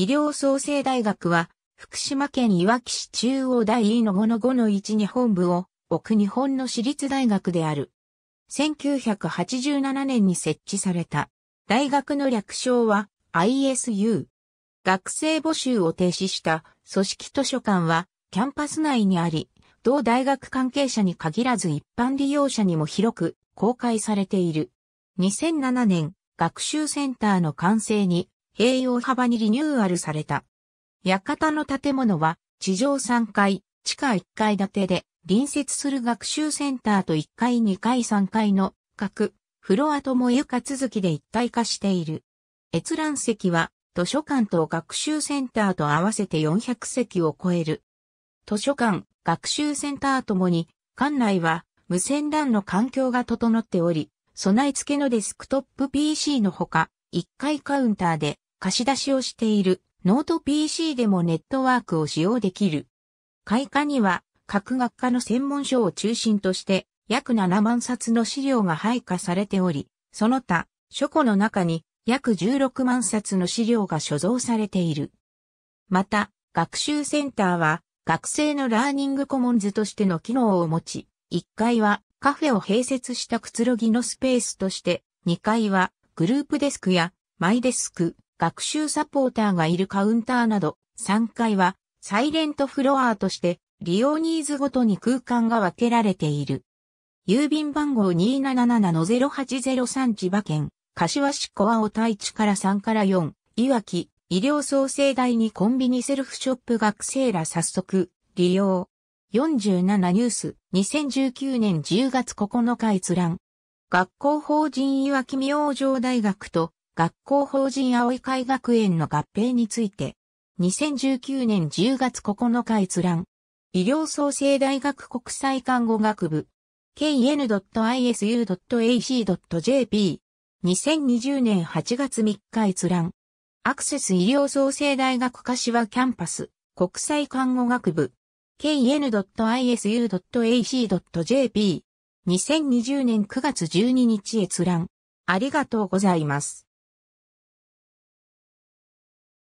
医療創生大学は、福島県いわき市中央第2の5-5-1に本部を置く日本の私立大学である。1987年に設置された。大学の略称は ISU。学生募集を停止した組織図書館はキャンパス内にあり、同大学関係者に限らず一般利用者にも広く公開されている。2007年、学習センターの完成に併用幅にリニューアルされた。館の建物は地上3階、地下1階建てで、隣接する学習センターと1階2階3階の各フロアとも床続きで一体化している。閲覧席は図書館と学習センターと合わせて400席を超える。図書館、学習センターともに、館内は無線 LAN の環境が整っており、備え付けのデスクトップ PC のほか、1階カウンターで貸し出しをしているノート PC でもネットワークを使用できる。開花には各学科の専門書を中心として約7万冊の資料が配下されており、その他書庫の中に約16万冊の資料が所蔵されている。また、学習センターは学生のラーニングコモンズとしての機能を持ち、1階はカフェを併設したくつろぎのスペースとして、2階はグループデスクやマイデスク、学習サポーターがいるカウンターなど、3階はサイレントフロアとして利用ニーズごとに空間が分けられている。郵便番号277-0803千葉県、柏市小青大地から3から4、いわき、医療創生大にコンビニセルフショップ学生ら早速、利用。47ニュース、2019年10月9日閲覧。学校法人いわき明星大学と学校法人葵会学園の合併について、2019年10月9日閲覧。医療創生大学国際看護学部。kn.isu.ac.jp。2020年8月3日閲覧。アクセス医療創生大学柏キャンパス国際看護学部 kn.isu.ac.jp2020 年9月12日閲覧ありがとうございます。